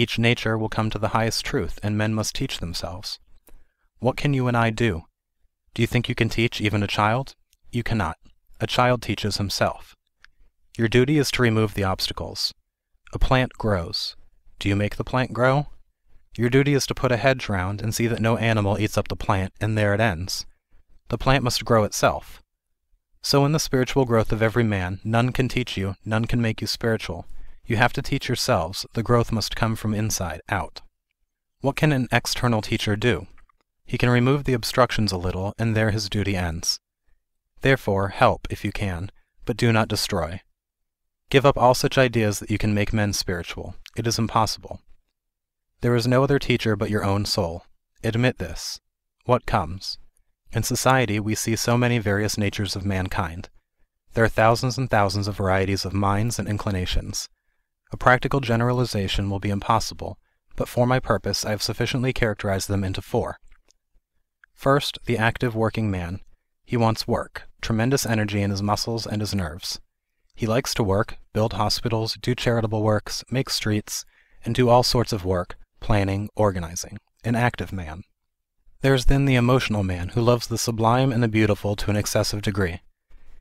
Each nature will come to the highest truth, and men must teach themselves. What can you and I do? Do you think you can teach even a child? You cannot. A child teaches himself. Your duty is to remove the obstacles. A plant grows. Do you make the plant grow? Your duty is to put a hedge round and see that no animal eats up the plant, and there it ends. The plant must grow itself. So in the spiritual growth of every man, none can teach you, none can make you spiritual, you have to teach yourselves, the growth must come from inside out. What can an external teacher do? He can remove the obstructions a little, and there his duty ends. Therefore, help, if you can, but do not destroy. Give up all such ideas that you can make men spiritual. It is impossible. There is no other teacher but your own soul. Admit this. What comes? In society, we see so many various natures of mankind. There are thousands and thousands of varieties of minds and inclinations. A practical generalization will be impossible, but for my purpose I have sufficiently characterized them into four. First, the active working man. He wants work, tremendous energy in his muscles and his nerves. He likes to work, build hospitals, do charitable works, make streets, and do all sorts of work, planning, organizing. An active man. There is then the emotional man who loves the sublime and the beautiful to an excessive degree.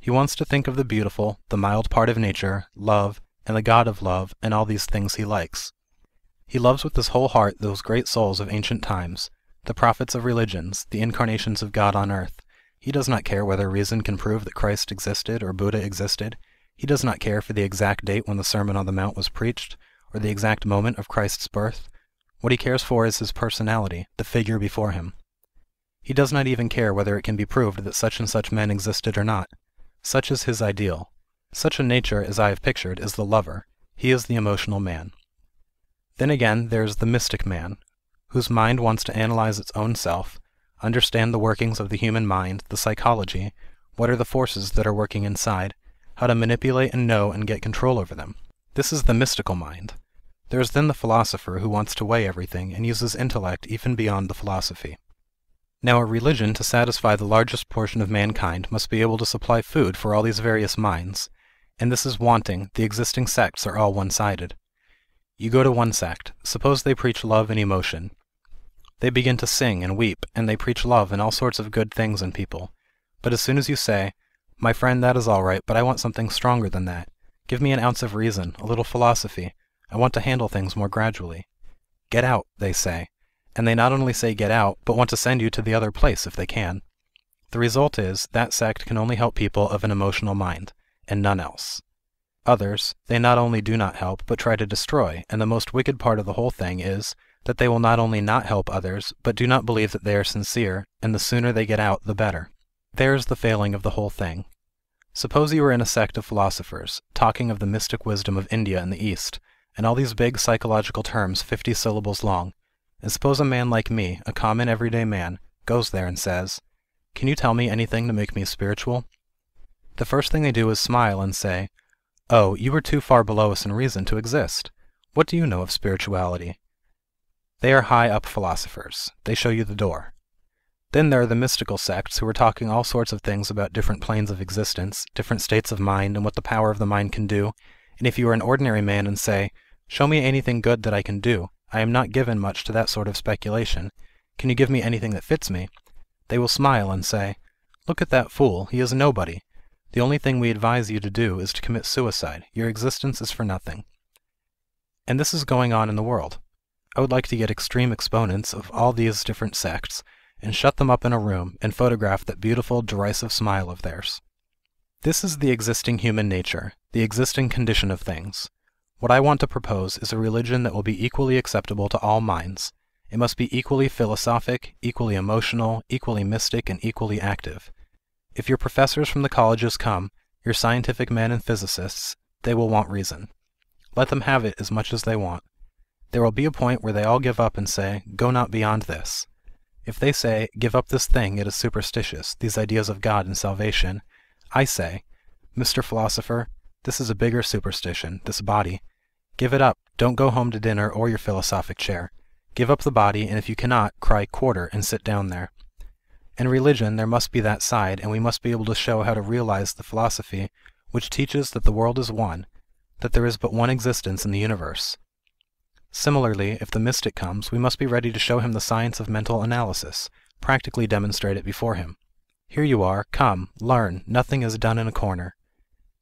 He wants to think of the beautiful, the mild part of nature, love, and the God of love, and all these things he likes. He loves with his whole heart those great souls of ancient times, the prophets of religions, the incarnations of God on earth. He does not care whether reason can prove that Christ existed or Buddha existed. He does not care for the exact date when the Sermon on the Mount was preached, or the exact moment of Christ's birth. What he cares for is his personality, the figure before him. He does not even care whether it can be proved that such and such men existed or not. Such is his ideal, such a nature as I have pictured is the lover; he is the emotional man. Then again there is the mystic man, whose mind wants to analyze its own self, understand the workings of the human mind, the psychology, what are the forces that are working inside, how to manipulate and know and get control over them. This is the mystical mind. There is then the philosopher who wants to weigh everything and uses intellect even beyond the philosophy. Now a religion to satisfy the largest portion of mankind must be able to supply food for all these various minds, and this is wanting, the existing sects are all one-sided. You go to one sect, suppose they preach love and emotion. They begin to sing and weep, and they preach love and all sorts of good things in people. But as soon as you say, My friend, that is all right, but I want something stronger than that. Give me an ounce of reason, a little philosophy. I want to handle things more gradually. Get out, they say. And they not only say get out, but want to send you to the other place if they can. The result is, that sect can only help people of an emotional mind and none else. Others, they not only do not help, but try to destroy, and the most wicked part of the whole thing is, that they will not only not help others, but do not believe that they are sincere, and the sooner they get out the better. There is the failing of the whole thing. Suppose you were in a sect of philosophers, talking of the mystic wisdom of India and the East, and all these big psychological terms fifty syllables long, and suppose a man like me, a common everyday man, goes there and says, Can you tell me anything to make me spiritual? the first thing they do is smile and say, "Oh, you are too far below us in reason to exist. What do you know of spirituality?" They are high up philosophers. They show you the door. Then there are the mystical sects who are talking all sorts of things about different planes of existence, different states of mind, and what the power of the mind can do, and if you are an ordinary man and say, Show me anything good that I can do, I am not given much to that sort of speculation, can you give me anything that fits me? They will smile and say, Look at that fool, he is nobody, the only thing we advise you to do is to commit suicide; your existence is for nothing. And this is going on in the world. I would like to get extreme exponents of all these different sects, and shut them up in a room, and photograph that beautiful, derisive smile of theirs. This is the existing human nature, the existing condition of things. What I want to propose is a religion that will be equally acceptable to all minds. It must be equally philosophic, equally emotional, equally mystic, and equally active. If your professors from the colleges come, your scientific men and physicists, they will want reason. Let them have it as much as they want. There will be a point where they all give up and say, go not beyond this. If they say, give up this thing, it is superstitious, these ideas of God and salvation, I say, Mr. Philosopher, this is a bigger superstition, this body. Give it up, don't go home to dinner or your philosophic chair. Give up the body, and if you cannot, cry quarter and sit down there. In religion there must be that side, and we must be able to show how to realize the philosophy which teaches that the world is one, that there is but one existence in the universe. Similarly, if the mystic comes, we must be ready to show him the science of mental analysis, practically demonstrate it before him. Here you are, come, learn, nothing is done in a corner.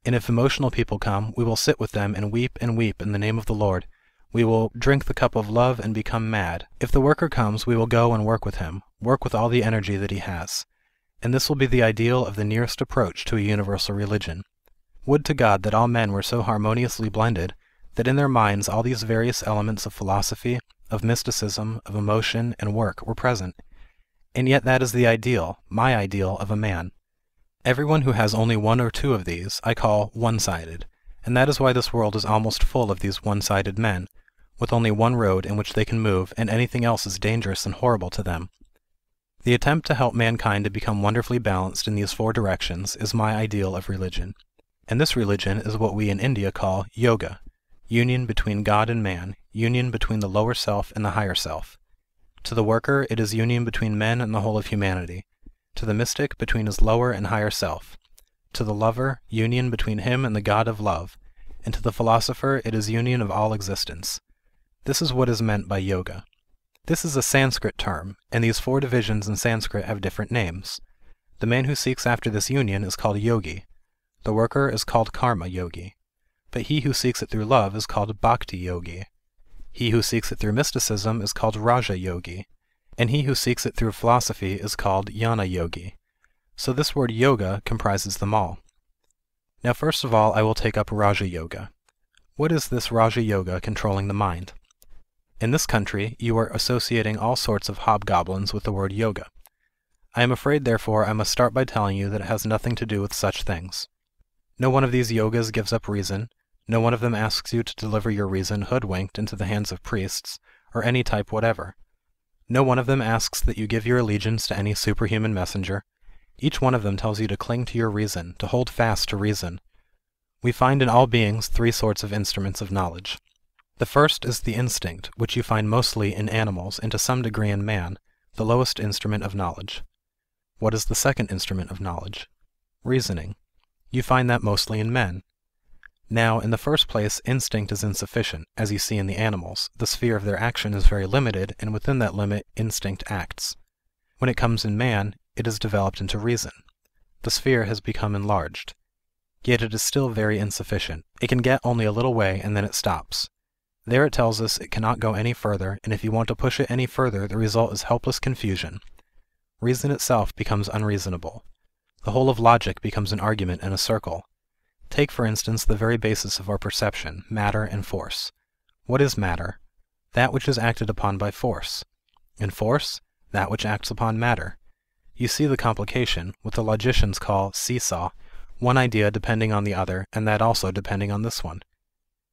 And if emotional people come, we will sit with them and weep and weep in the name of the Lord. We will drink the cup of love and become mad. If the worker comes, we will go and work with him work with all the energy that he has. And this will be the ideal of the nearest approach to a universal religion. Would to God that all men were so harmoniously blended that in their minds all these various elements of philosophy, of mysticism, of emotion, and work were present. And yet that is the ideal, my ideal, of a man. Everyone who has only one or two of these I call one-sided, and that is why this world is almost full of these one-sided men, with only one road in which they can move, and anything else is dangerous and horrible to them. The attempt to help mankind to become wonderfully balanced in these four directions is my ideal of religion. And this religion is what we in India call Yoga, union between God and man, union between the lower self and the higher self. To the worker, it is union between men and the whole of humanity. To the mystic, between his lower and higher self. To the lover, union between him and the God of love. And to the philosopher, it is union of all existence. This is what is meant by yoga. This is a Sanskrit term, and these four divisions in Sanskrit have different names. The man who seeks after this union is called yogi. The worker is called karma yogi. But he who seeks it through love is called bhakti yogi. He who seeks it through mysticism is called raja yogi. And he who seeks it through philosophy is called jnana yogi. So this word yoga comprises them all. Now first of all I will take up raja yoga. What is this raja yoga controlling the mind? In this country you are associating all sorts of hobgoblins with the word Yoga. I am afraid therefore I must start by telling you that it has nothing to do with such things. No one of these Yogas gives up reason, no one of them asks you to deliver your reason hoodwinked into the hands of priests, or any type whatever. No one of them asks that you give your allegiance to any superhuman messenger. Each one of them tells you to cling to your reason, to hold fast to reason. We find in all beings three sorts of instruments of knowledge. The first is the instinct, which you find mostly in animals and to some degree in man, the lowest instrument of knowledge. What is the second instrument of knowledge? Reasoning. You find that mostly in men. Now, in the first place, instinct is insufficient, as you see in the animals, the sphere of their action is very limited, and within that limit instinct acts. When it comes in man, it is developed into reason. The sphere has become enlarged. Yet it is still very insufficient. It can get only a little way and then it stops. There it tells us it cannot go any further, and if you want to push it any further the result is helpless confusion. Reason itself becomes unreasonable. The whole of logic becomes an argument in a circle. Take for instance the very basis of our perception, matter and force. What is matter? That which is acted upon by force. And force? That which acts upon matter. You see the complication, what the logicians call seesaw, one idea depending on the other, and that also depending on this one.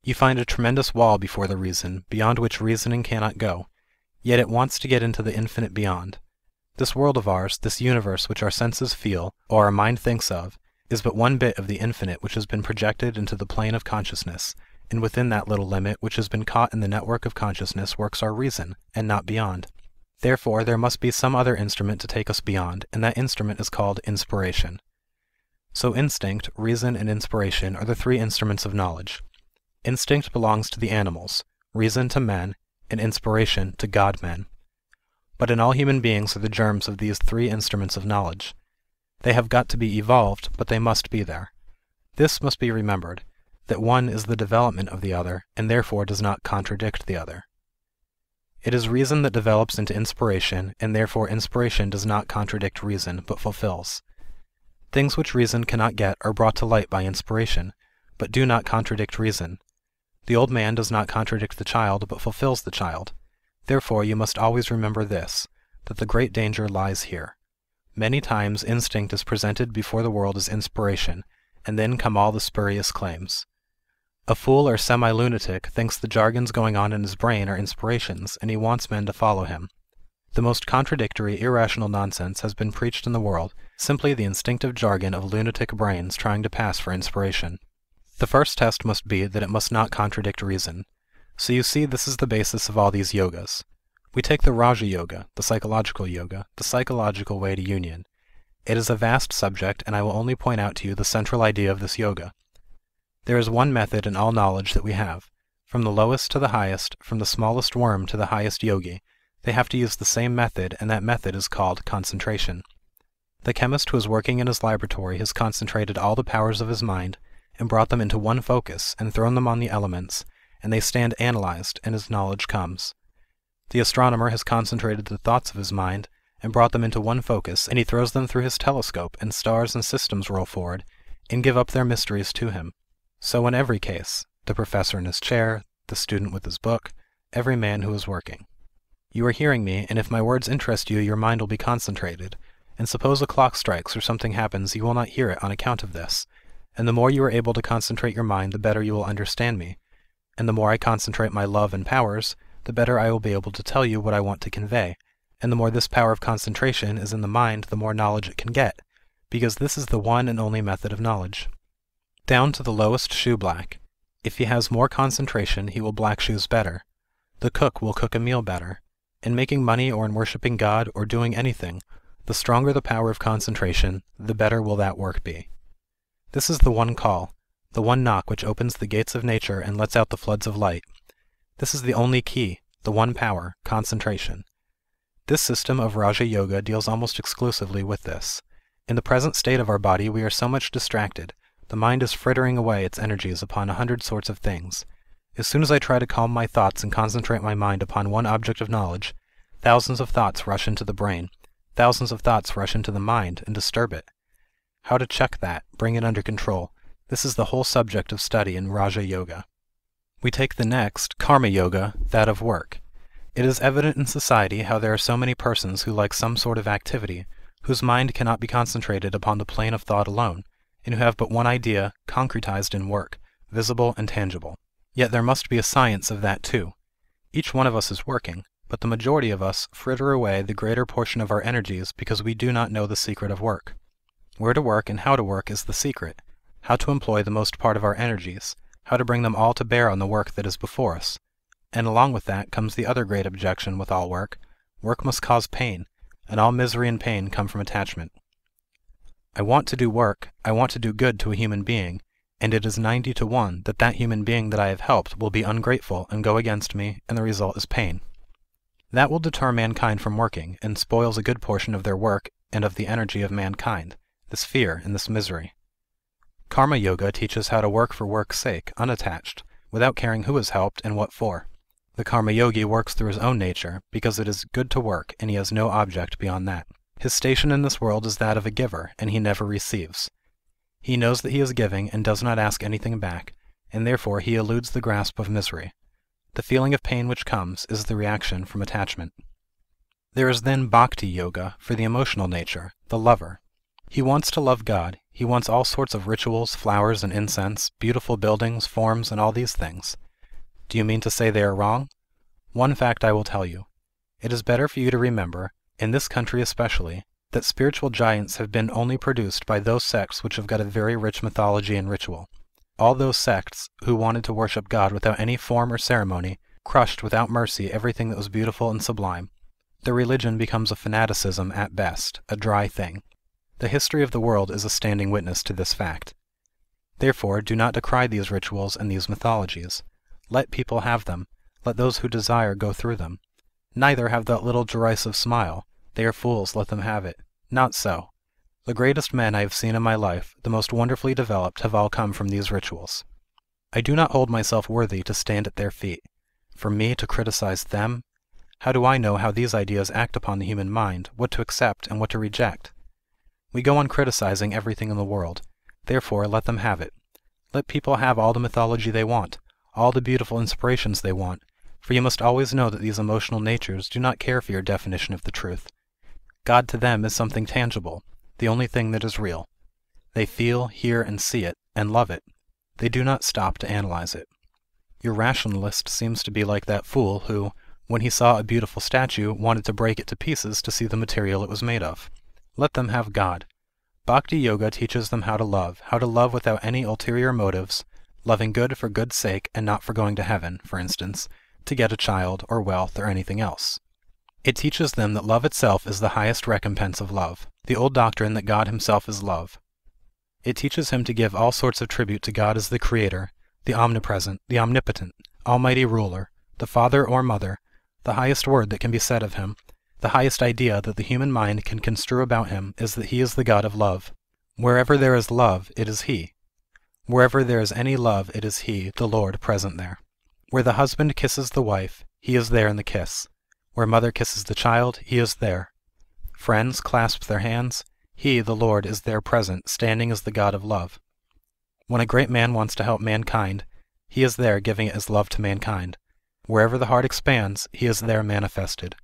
You find a tremendous wall before the reason, beyond which reasoning cannot go, yet it wants to get into the infinite beyond. This world of ours, this universe which our senses feel, or our mind thinks of, is but one bit of the infinite which has been projected into the plane of consciousness, and within that little limit which has been caught in the network of consciousness works our reason, and not beyond. Therefore there must be some other instrument to take us beyond, and that instrument is called inspiration. So instinct, reason, and inspiration are the three instruments of knowledge. Instinct belongs to the animals, reason to men, and inspiration to God men. But in all human beings are the germs of these three instruments of knowledge. They have got to be evolved, but they must be there. This must be remembered, that one is the development of the other, and therefore does not contradict the other. It is reason that develops into inspiration, and therefore inspiration does not contradict reason, but fulfills. Things which reason cannot get are brought to light by inspiration, but do not contradict reason, the old man does not contradict the child, but fulfils the child. Therefore you must always remember this, that the great danger lies here. Many times instinct is presented before the world as inspiration, and then come all the spurious claims. A fool or semi-lunatic thinks the jargons going on in his brain are inspirations, and he wants men to follow him. The most contradictory, irrational nonsense has been preached in the world, simply the instinctive jargon of lunatic brains trying to pass for inspiration. The first test must be that it must not contradict reason. So you see this is the basis of all these Yogas. We take the Raja Yoga, the psychological yoga, the psychological way to union. It is a vast subject and I will only point out to you the central idea of this yoga. There is one method in all knowledge that we have. From the lowest to the highest, from the smallest worm to the highest yogi, they have to use the same method and that method is called concentration. The chemist who is working in his laboratory has concentrated all the powers of his mind and brought them into one focus, and thrown them on the elements, and they stand analyzed, and his knowledge comes. The astronomer has concentrated the thoughts of his mind, and brought them into one focus, and he throws them through his telescope, and stars and systems roll forward, and give up their mysteries to him. So in every case, the professor in his chair, the student with his book, every man who is working. You are hearing me, and if my words interest you, your mind will be concentrated, and suppose a clock strikes or something happens, you will not hear it on account of this, and the more you are able to concentrate your mind the better you will understand me, and the more I concentrate my love and powers, the better I will be able to tell you what I want to convey, and the more this power of concentration is in the mind the more knowledge it can get, because this is the one and only method of knowledge. Down to the lowest shoeblack. If he has more concentration, he will black shoes better. The cook will cook a meal better. In making money or in worshipping God or doing anything, the stronger the power of concentration, the better will that work be. This is the one call, the one knock which opens the gates of nature and lets out the floods of light. This is the only key, the one power, concentration. This system of Raja Yoga deals almost exclusively with this. In the present state of our body we are so much distracted, the mind is frittering away its energies upon a hundred sorts of things. As soon as I try to calm my thoughts and concentrate my mind upon one object of knowledge, thousands of thoughts rush into the brain, thousands of thoughts rush into the mind and disturb it how to check that, bring it under control. This is the whole subject of study in Raja Yoga. We take the next, Karma Yoga, that of work. It is evident in society how there are so many persons who like some sort of activity, whose mind cannot be concentrated upon the plane of thought alone, and who have but one idea, concretized in work, visible and tangible. Yet there must be a science of that too. Each one of us is working, but the majority of us fritter away the greater portion of our energies because we do not know the secret of work. Where to work and how to work is the secret, how to employ the most part of our energies, how to bring them all to bear on the work that is before us. And along with that comes the other great objection with all work, work must cause pain, and all misery and pain come from attachment. I want to do work, I want to do good to a human being, and it is ninety to one that that human being that I have helped will be ungrateful and go against me, and the result is pain. That will deter mankind from working, and spoils a good portion of their work and of the energy of mankind this fear and this misery. Karma Yoga teaches how to work for work's sake, unattached, without caring who is helped and what for. The karma yogi works through his own nature, because it is good to work, and he has no object beyond that. His station in this world is that of a giver, and he never receives. He knows that he is giving, and does not ask anything back, and therefore he eludes the grasp of misery. The feeling of pain which comes is the reaction from attachment. There is then bhakti yoga for the emotional nature, the lover, he wants to love God, he wants all sorts of rituals, flowers and incense, beautiful buildings, forms, and all these things. Do you mean to say they are wrong? One fact I will tell you. It is better for you to remember, in this country especially, that spiritual giants have been only produced by those sects which have got a very rich mythology and ritual. All those sects who wanted to worship God without any form or ceremony crushed without mercy everything that was beautiful and sublime. The religion becomes a fanaticism at best, a dry thing. The history of the world is a standing witness to this fact. Therefore, do not decry these rituals and these mythologies. Let people have them. Let those who desire go through them. Neither have that little derisive smile. They are fools, let them have it. Not so. The greatest men I have seen in my life, the most wonderfully developed, have all come from these rituals. I do not hold myself worthy to stand at their feet. For me to criticize them? How do I know how these ideas act upon the human mind, what to accept and what to reject? We go on criticizing everything in the world. Therefore let them have it. Let people have all the mythology they want, all the beautiful inspirations they want, for you must always know that these emotional natures do not care for your definition of the truth. God to them is something tangible, the only thing that is real. They feel, hear, and see it, and love it. They do not stop to analyze it. Your rationalist seems to be like that fool who, when he saw a beautiful statue, wanted to break it to pieces to see the material it was made of. Let them have God. Bhakti Yoga teaches them how to love, how to love without any ulterior motives, loving good for good's sake and not for going to heaven, for instance, to get a child or wealth or anything else. It teaches them that love itself is the highest recompense of love, the old doctrine that God himself is love. It teaches him to give all sorts of tribute to God as the Creator, the Omnipresent, the Omnipotent, Almighty Ruler, the Father or Mother, the highest word that can be said of him, the highest idea that the human mind can construe about him is that he is the God of love. Wherever there is love, it is he. Wherever there is any love, it is he, the Lord, present there. Where the husband kisses the wife, he is there in the kiss. Where mother kisses the child, he is there. Friends clasp their hands, he, the Lord, is there present, standing as the God of love. When a great man wants to help mankind, he is there giving it his love to mankind. Wherever the heart expands, he is there manifested.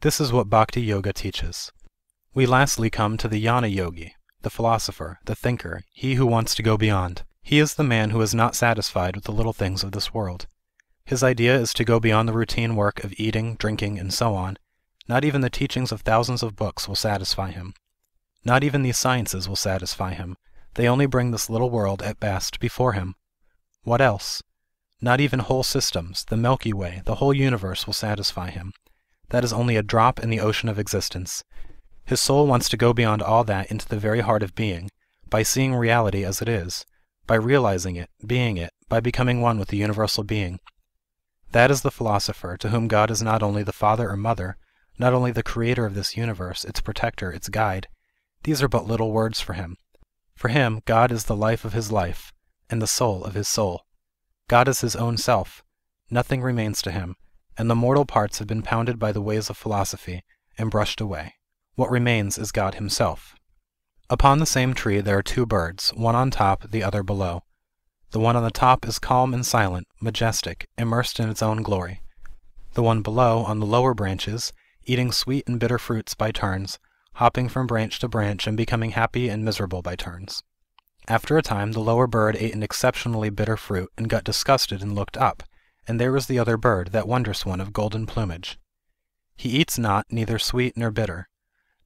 This is what Bhakti Yoga teaches. We lastly come to the Jnana Yogi, the philosopher, the thinker, he who wants to go beyond. He is the man who is not satisfied with the little things of this world. His idea is to go beyond the routine work of eating, drinking, and so on. Not even the teachings of thousands of books will satisfy him. Not even these sciences will satisfy him. They only bring this little world, at best, before him. What else? Not even whole systems, the Milky Way, the whole universe will satisfy him that is only a drop in the ocean of existence. His soul wants to go beyond all that into the very heart of being, by seeing reality as it is, by realizing it, being it, by becoming one with the universal being. That is the philosopher, to whom God is not only the father or mother, not only the creator of this universe, its protector, its guide. These are but little words for him. For him, God is the life of his life, and the soul of his soul. God is his own self. Nothing remains to him, and the mortal parts have been pounded by the ways of philosophy, and brushed away. What remains is God himself. Upon the same tree there are two birds, one on top, the other below. The one on the top is calm and silent, majestic, immersed in its own glory. The one below, on the lower branches, eating sweet and bitter fruits by turns, hopping from branch to branch and becoming happy and miserable by turns. After a time the lower bird ate an exceptionally bitter fruit, and got disgusted and looked up, and there was the other bird, that wondrous one of golden plumage. He eats not, neither sweet nor bitter.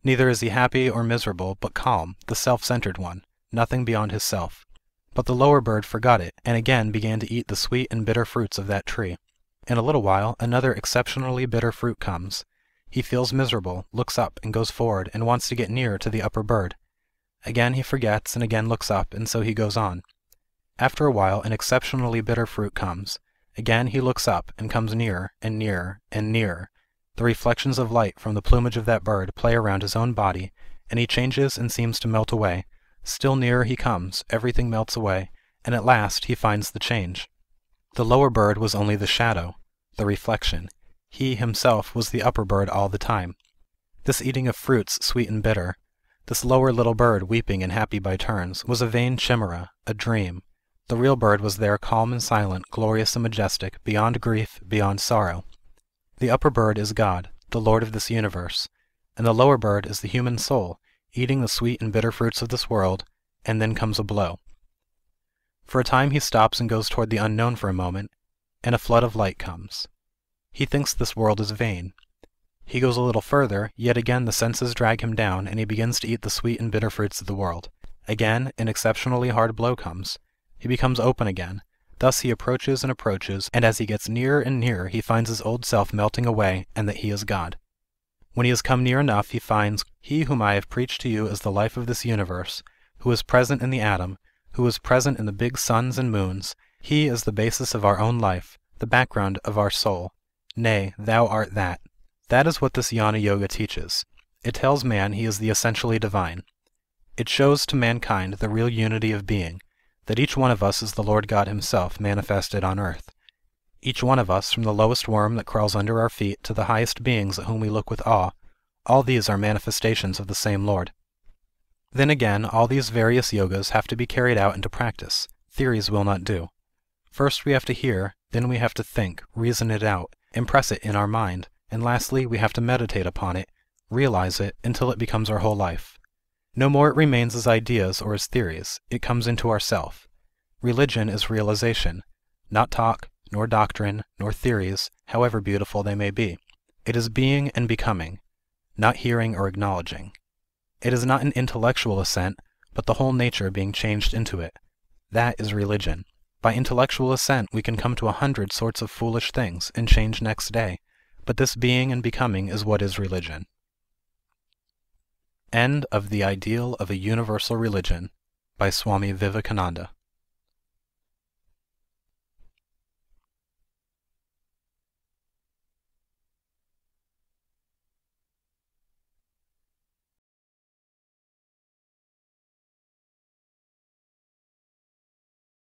Neither is he happy or miserable, but calm, the self-centered one, nothing beyond his self. But the lower bird forgot it, and again began to eat the sweet and bitter fruits of that tree. In a little while, another exceptionally bitter fruit comes. He feels miserable, looks up, and goes forward, and wants to get nearer to the upper bird. Again he forgets, and again looks up, and so he goes on. After a while, an exceptionally bitter fruit comes. Again he looks up, and comes nearer, and nearer, and nearer; the reflections of light from the plumage of that bird play around his own body, and he changes and seems to melt away; still nearer he comes, everything melts away, and at last he finds the change. The lower bird was only the shadow, the reflection; he, himself, was the upper bird all the time. This eating of fruits sweet and bitter, this lower little bird weeping and happy by turns, was a vain chimera, a dream. The real bird was there calm and silent, glorious and majestic, beyond grief, beyond sorrow. The upper bird is God, the Lord of this universe, and the lower bird is the human soul, eating the sweet and bitter fruits of this world, and then comes a blow. For a time he stops and goes toward the unknown for a moment, and a flood of light comes. He thinks this world is vain. He goes a little further, yet again the senses drag him down, and he begins to eat the sweet and bitter fruits of the world. Again, an exceptionally hard blow comes, he becomes open again. Thus he approaches and approaches, and as he gets nearer and nearer he finds his old self melting away, and that he is God. When he has come near enough he finds, He whom I have preached to you as the life of this universe, who is present in the atom, who is present in the big suns and moons, he is the basis of our own life, the background of our soul. Nay, thou art that. That is what this Jnana Yoga teaches. It tells man he is the essentially divine. It shows to mankind the real unity of being, that each one of us is the Lord God himself manifested on earth. Each one of us, from the lowest worm that crawls under our feet to the highest beings at whom we look with awe, all these are manifestations of the same Lord. Then again, all these various yogas have to be carried out into practice. Theories will not do. First we have to hear, then we have to think, reason it out, impress it in our mind, and lastly we have to meditate upon it, realize it, until it becomes our whole life. No more it remains as ideas or as theories; it comes into ourself. Religion is realization; not talk, nor doctrine, nor theories, however beautiful they may be. It is being and becoming; not hearing or acknowledging. It is not an intellectual assent, but the whole nature being changed into it. That is religion. By intellectual assent we can come to a hundred sorts of foolish things, and change next day; but this being and becoming is what is religion end of the ideal of a universal religion by swami vivekananda